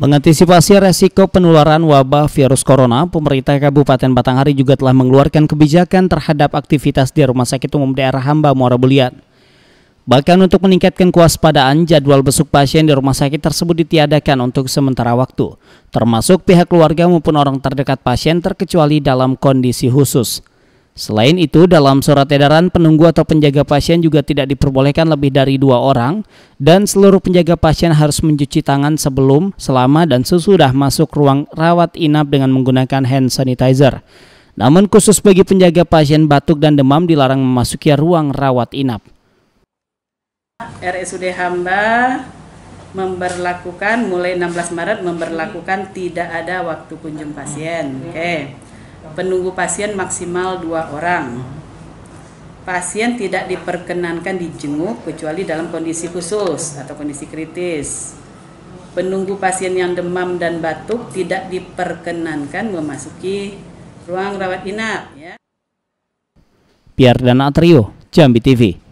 Mengantisipasi resiko penularan wabah virus corona, pemerintah Kabupaten Batanghari juga telah mengeluarkan kebijakan terhadap aktivitas di Rumah Sakit Umum Daerah Hamba Muara Belian. Bahkan untuk meningkatkan kewaspadaan, jadwal besuk pasien di rumah sakit tersebut ditiadakan untuk sementara waktu, termasuk pihak keluarga maupun orang terdekat pasien terkecuali dalam kondisi khusus. Selain itu, dalam surat edaran penunggu atau penjaga pasien juga tidak diperbolehkan lebih dari dua orang dan seluruh penjaga pasien harus mencuci tangan sebelum, selama, dan sesudah masuk ruang rawat inap dengan menggunakan hand sanitizer. Namun khusus bagi penjaga pasien batuk dan demam dilarang memasuki ruang rawat inap. RSUD Hamba memberlakukan mulai 16 Maret memberlakukan tidak ada waktu kunjung pasien. Oke. Okay. Penunggu pasien maksimal dua orang. Pasien tidak diperkenankan dijenguk kecuali dalam kondisi khusus atau kondisi kritis. Penunggu pasien yang demam dan batuk tidak diperkenankan memasuki ruang rawat inap. Ya. Biar dan Atrio, Jambi TV.